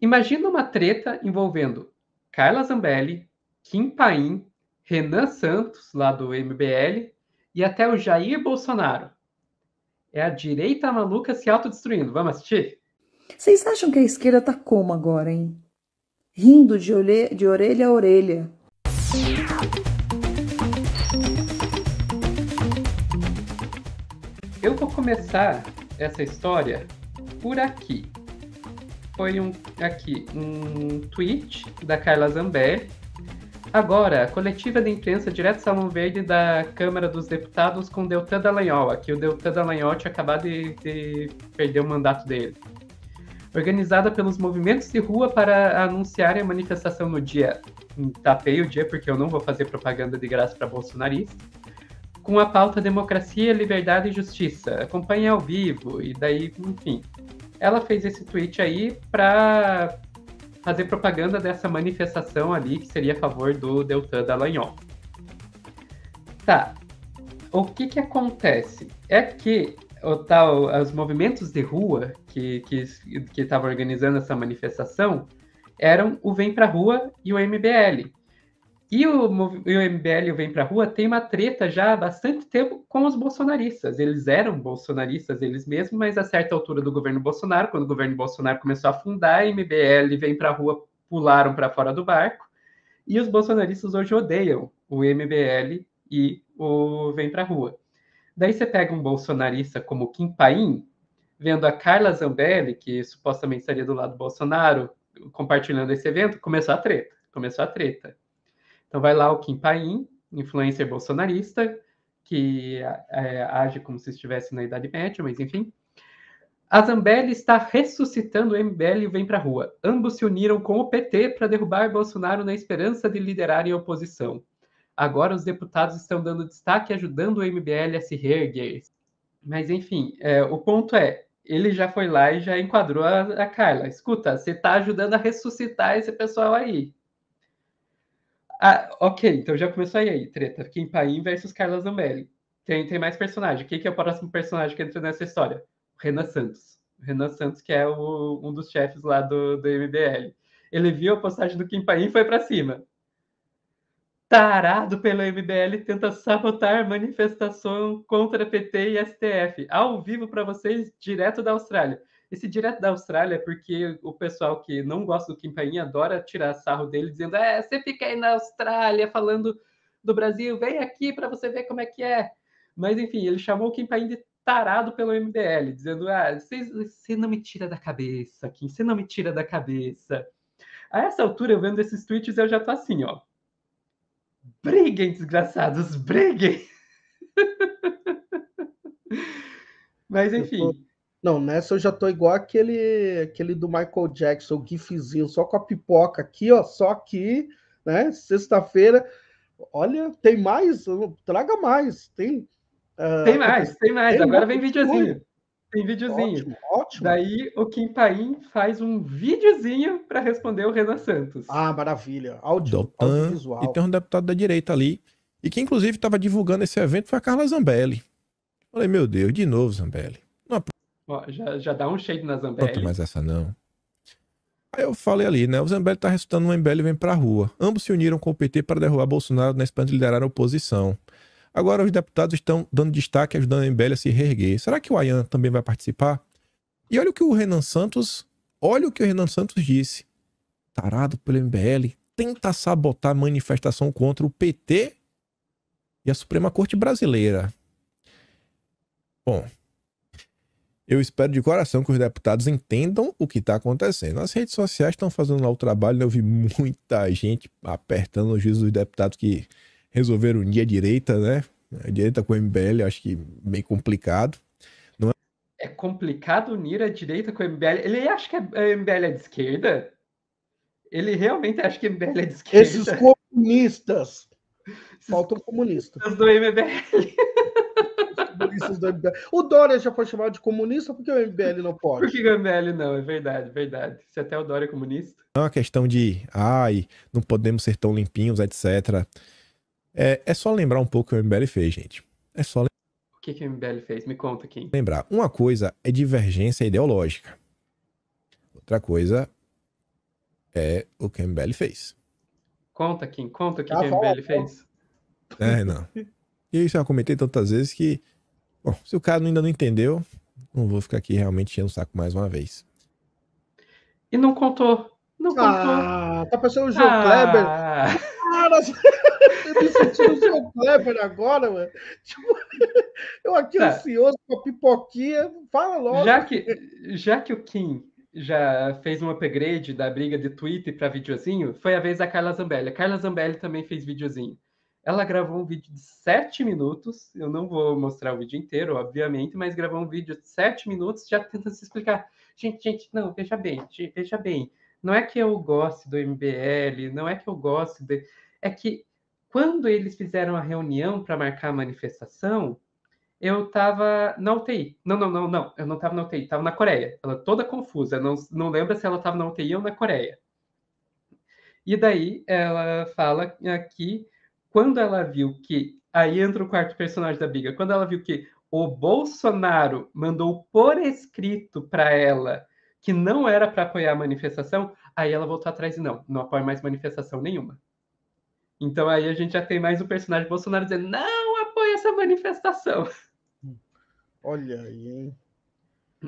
Imagina uma treta envolvendo Carla Zambelli, Kim Paim, Renan Santos, lá do MBL, e até o Jair Bolsonaro. É a direita maluca se autodestruindo. Vamos assistir? Vocês acham que a esquerda tá como agora, hein? Rindo de, olhe... de orelha a orelha. Eu vou começar essa história por aqui foi um, aqui um tweet da Carla Zambelli. Agora, a coletiva de imprensa direto salão Verde da Câmara dos Deputados com Deltan Dallagnol, aqui o Deltan Dallagnol tinha acabado de, de perder o mandato dele. Organizada pelos movimentos de rua para anunciarem a manifestação no dia. Tapei o dia porque eu não vou fazer propaganda de graça para bolsonaristas com a pauta Democracia, Liberdade e Justiça. Acompanhe ao vivo, e daí, enfim, ela fez esse tweet aí para fazer propaganda dessa manifestação ali que seria a favor do Deltan Dallagnol. Tá. O que que acontece? É que o tal, os movimentos de rua que que estavam organizando essa manifestação eram o Vem Pra Rua e o MBL. E o, e o MBL Vem Pra Rua tem uma treta já há bastante tempo com os bolsonaristas. Eles eram bolsonaristas eles mesmos, mas a certa altura do governo Bolsonaro, quando o governo Bolsonaro começou a afundar, MBL Vem Pra Rua pularam para fora do barco. E os bolsonaristas hoje odeiam o MBL e o Vem Pra Rua. Daí você pega um bolsonarista como Kim Paim, vendo a Carla Zambelli, que supostamente estaria do lado do Bolsonaro, compartilhando esse evento, começou a treta. Começou a treta. Então vai lá o Kim Paim, influencer bolsonarista, que é, é, age como se estivesse na Idade Média, mas enfim. A Zambelli está ressuscitando o MBL e vem para a rua. Ambos se uniram com o PT para derrubar Bolsonaro na esperança de liderar a oposição. Agora os deputados estão dando destaque e ajudando o MBL a se reerguer. Mas enfim, é, o ponto é, ele já foi lá e já enquadrou a, a Carla. Escuta, você está ajudando a ressuscitar esse pessoal aí. Ah, ok, então já começou aí, aí treta. Kim Paim versus Carla Zambelli. Tem, tem mais personagem. Quem que é o próximo personagem que entra nessa história? Renan Santos. O Renan Santos, que é o, um dos chefes lá do, do MBL. Ele viu a postagem do Kim Paim e foi para cima. Tarado pelo MBL tenta sabotar manifestação contra PT e STF. Ao vivo para vocês, direto da Austrália. Esse direto da Austrália é porque o pessoal que não gosta do Kim Payne adora tirar sarro dele, dizendo: é, você fica aí na Austrália falando do Brasil, vem aqui para você ver como é que é. Mas enfim, ele chamou o Kim Payne de tarado pelo MBL, dizendo: ah, você não me tira da cabeça, Kim, você não me tira da cabeça. A essa altura, eu vendo esses tweets, eu já tô assim, ó. Briguem, desgraçados, briguem! Mas enfim. Não, nessa eu já tô igual aquele, aquele do Michael Jackson, o gifzinho, só com a pipoca aqui, ó, só aqui, né? Sexta-feira. Olha, tem mais, traga mais, tem. Uh, tem mais, tem mais. Tem Agora vem videozinho. Coisa. Tem videozinho. Ótimo, ótimo. Daí o Kim Paim faz um videozinho para responder o Renan Santos. Ah, maravilha. Áudio, audiovisual. E tem um deputado da direita ali, e que inclusive estava divulgando esse evento, foi a Carla Zambelli. Falei, meu Deus, de novo, Zambelli. Ó, já, já dá um shade na Zambelli. Não mais essa, não. Aí eu falei ali, né? O Zambelli tá resultando uma MBL e vem pra rua. Ambos se uniram com o PT para derrubar Bolsonaro na Espanha de liderar a oposição. Agora os deputados estão dando destaque ajudando a MBL a se reerguer. Será que o Ayan também vai participar? E olha o que o Renan Santos, olha o que o Renan Santos disse. Tarado pelo MBL, tenta sabotar manifestação contra o PT e a Suprema Corte Brasileira. Bom, eu espero de coração que os deputados entendam o que está acontecendo. As redes sociais estão fazendo lá o trabalho. Né? Eu vi muita gente apertando os juízes dos deputados que resolveram unir a direita, né? A direita com o MBL, acho que bem complicado. Não é... é complicado unir a direita com o MBL. Ele acha que a é, é MBL é de esquerda? Ele realmente acha que a MBL é de esquerda? Esses comunistas. Faltam comunistas. do MBL do MBL. O Dória já foi chamado de comunista, por que o MBL não pode? Por que o MBL não? É verdade, verdade. Se é até o Dória é comunista. Não é uma questão de, ai, não podemos ser tão limpinhos, etc. É, é só lembrar um pouco o que o MBL fez, gente. É só lembrar. O que, que o MBL fez? Me conta, Kim. Lembrar. Uma coisa é divergência ideológica. Outra coisa é o que o MBL fez. Conta, Kim. Conta o que, ah, que o MBL fez. É, não. E isso eu comentei tantas vezes que Bom, se o cara ainda não entendeu, não vou ficar aqui realmente enchendo o saco mais uma vez. E não contou. Não contou. Ah, tá pensando o João ah. Kleber? Cara, eu me senti o João Kleber agora, mano. Tipo, eu aqui tá. ansioso com a pipoquinha. Fala logo. Já que, já que o Kim já fez um upgrade da briga de Twitter para videozinho, foi a vez da Carla Zambelli. A Carla Zambelli também fez videozinho. Ela gravou um vídeo de sete minutos. Eu não vou mostrar o vídeo inteiro, obviamente, mas gravou um vídeo de sete minutos já tentando se explicar. Gente, gente, não, veja bem, veja bem. Não é que eu goste do MBL, não é que eu goste de... É que quando eles fizeram a reunião para marcar a manifestação, eu estava na UTI. Não, não, não, não. Eu não estava na UTI, estava na Coreia. Ela toda confusa, não, não lembra se ela estava na UTI ou na Coreia. E daí ela fala aqui quando ela viu que. Aí entra o quarto personagem da Biga. Quando ela viu que o Bolsonaro mandou por escrito para ela que não era para apoiar a manifestação, aí ela voltou atrás e não, não apoia mais manifestação nenhuma. Então aí a gente já tem mais um personagem Bolsonaro dizendo: não apoia essa manifestação. Olha aí, hein?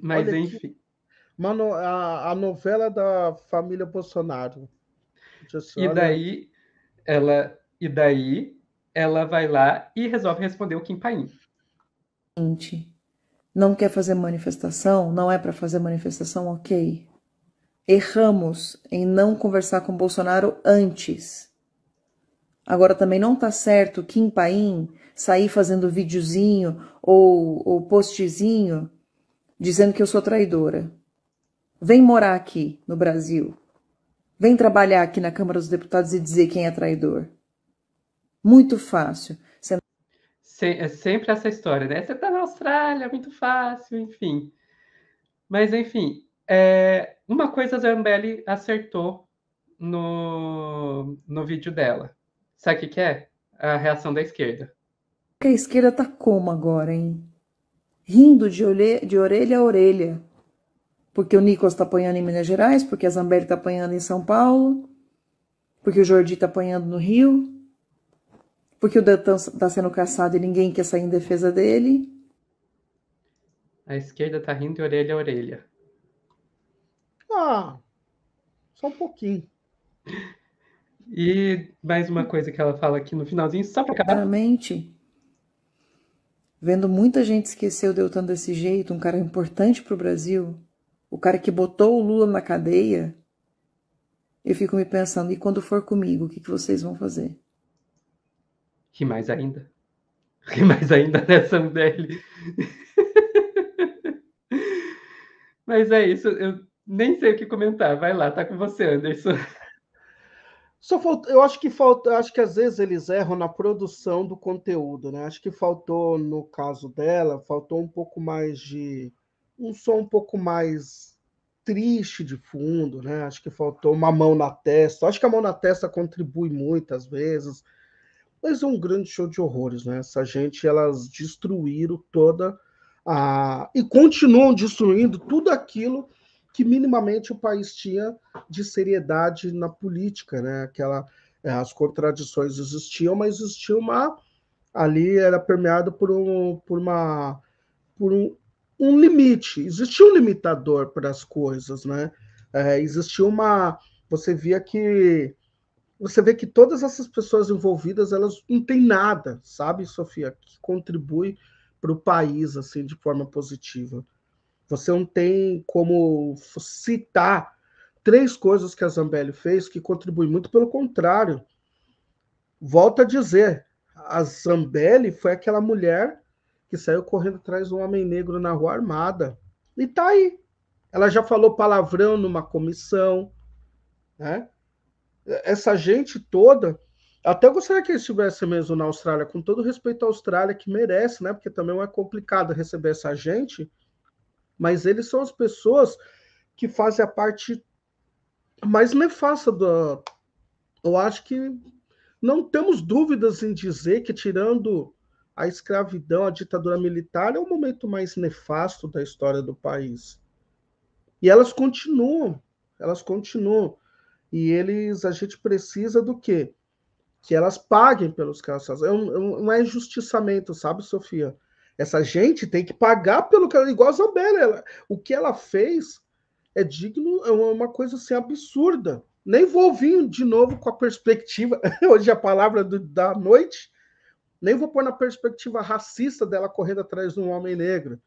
Mas Olha enfim. Que... Mano, a, a novela da família Bolsonaro. E daí ela e daí ela vai lá e resolve responder o Kim Paim. Gente, não quer fazer manifestação? Não é para fazer manifestação? Ok. Erramos em não conversar com Bolsonaro antes. Agora também não tá certo Kim Paim sair fazendo videozinho ou, ou postzinho dizendo que eu sou traidora. Vem morar aqui no Brasil. Vem trabalhar aqui na Câmara dos Deputados e dizer quem é traidor muito fácil. Você... é sempre essa história, né? Você está na Austrália, muito fácil, enfim. Mas, enfim, é, uma coisa a Zambelli acertou no, no vídeo dela. Sabe o que, que é? A reação da esquerda. A esquerda tá como agora, hein? Rindo de, olhe... de orelha a orelha. Porque o Nicolas tá apanhando em Minas Gerais, porque a Zambelli tá apanhando em São Paulo, porque o Jordi tá apanhando no Rio. Porque o Deltan está sendo caçado e ninguém quer sair em defesa dele. A esquerda está rindo de orelha a orelha. Ah, só um pouquinho. E mais uma coisa que ela fala aqui no finalzinho, só para acabar. Claramente, vendo muita gente esquecer o Deltan desse jeito, um cara importante para o Brasil, o cara que botou o Lula na cadeia, eu fico me pensando, e quando for comigo, o que, que vocês vão fazer? Ri mais ainda. Ri mais ainda nessa dele. Mas é isso, eu nem sei o que comentar. Vai lá, tá com você, Anderson. Só falta, eu acho que falta, acho que às vezes eles erram na produção do conteúdo, né? Acho que faltou no caso dela, faltou um pouco mais de um som um pouco mais triste de fundo, né? Acho que faltou uma mão na testa. Acho que a mão na testa contribui muitas vezes mas é um grande show de horrores, né? Essa gente, elas destruíram toda a... e continuam destruindo tudo aquilo que minimamente o país tinha de seriedade na política, né? Aquela, é, as contradições existiam, mas existia uma ali era permeado por um por uma por um, um limite, existia um limitador para as coisas, né? É, existia uma você via que você vê que todas essas pessoas envolvidas, elas não têm nada, sabe, Sofia, que contribui para o país assim de forma positiva. Você não tem como citar três coisas que a Zambelli fez que contribuem muito, pelo contrário. Volto a dizer, a Zambelli foi aquela mulher que saiu correndo atrás de um homem negro na rua armada. E tá aí. Ela já falou palavrão numa comissão, né? essa gente toda. Até gostaria que eles estivesse mesmo na Austrália, com todo respeito à Austrália, que merece, né? Porque também é complicado receber essa gente, mas eles são as pessoas que fazem a parte mais nefasta da. Eu acho que não temos dúvidas em dizer que, tirando a escravidão, a ditadura militar, é o momento mais nefasto da história do país. E elas continuam, elas continuam. E eles, a gente precisa do quê? Que elas paguem pelos cansaços. É um, é um, um é injustiçamento, sabe, Sofia? Essa gente tem que pagar pelo que ela. Igual a Zambelli, ela, o que ela fez é digno, é uma coisa assim absurda. Nem vou vir de novo com a perspectiva, hoje é a palavra do, da noite, nem vou pôr na perspectiva racista dela correndo atrás de um homem negro.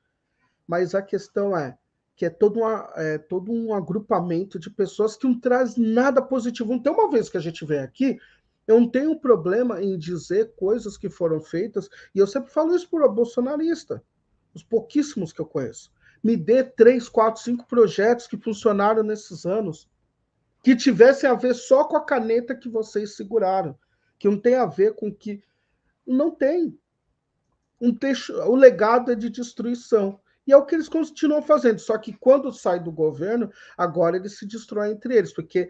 Mas a questão é, que é todo, uma, é todo um agrupamento de pessoas que não traz nada positivo. Então, uma vez que a gente vem aqui, eu não tenho problema em dizer coisas que foram feitas, e eu sempre falo isso para o bolsonarista, os pouquíssimos que eu conheço. Me dê três, quatro, cinco projetos que funcionaram nesses anos, que tivessem a ver só com a caneta que vocês seguraram, que não tem a ver com que. Não tem. Um texto, o legado é de destruição. E é o que eles continuam fazendo. Só que quando sai do governo, agora eles se destroem entre eles, porque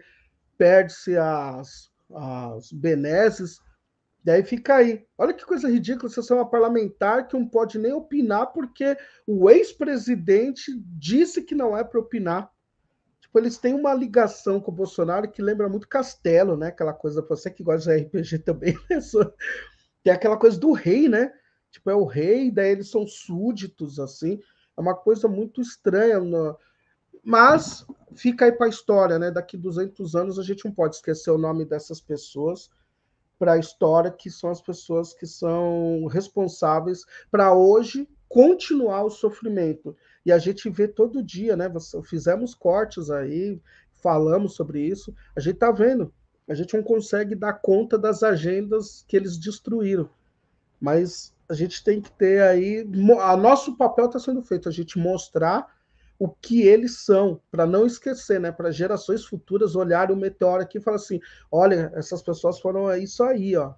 perde-se as, as benesses, daí fica aí. Olha que coisa ridícula você ser uma parlamentar que não pode nem opinar porque o ex-presidente disse que não é para opinar. Tipo, eles têm uma ligação com o Bolsonaro que lembra muito Castelo, né? Aquela coisa, você que gosta de RPG também, né? Tem aquela coisa do rei, né? Tipo, é o rei, daí eles são súditos, assim. É uma coisa muito estranha. No... Né? Mas fica aí para a história, né? Daqui 200 anos a gente não pode esquecer o nome dessas pessoas para a história, que são as pessoas que são responsáveis para hoje continuar o sofrimento. E a gente vê todo dia, né? Fizemos cortes aí, falamos sobre isso. A gente tá vendo, a gente não consegue dar conta das agendas que eles destruíram. Mas a gente tem que ter aí. A nosso papel está sendo feito, a gente mostrar o que eles são, para não esquecer, né? Para gerações futuras olharem o meteoro aqui e falar assim: olha, essas pessoas foram isso aí, ó.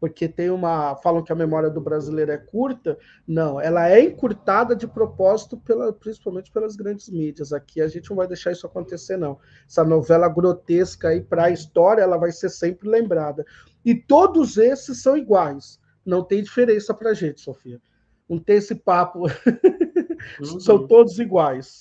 Porque tem uma. Falam que a memória do brasileiro é curta. Não, ela é encurtada de propósito, pela, principalmente pelas grandes mídias. Aqui a gente não vai deixar isso acontecer, não. Essa novela grotesca aí para a história, ela vai ser sempre lembrada. E todos esses são iguais não tem diferença para gente, Sofia. Não tem esse papo. São todos iguais.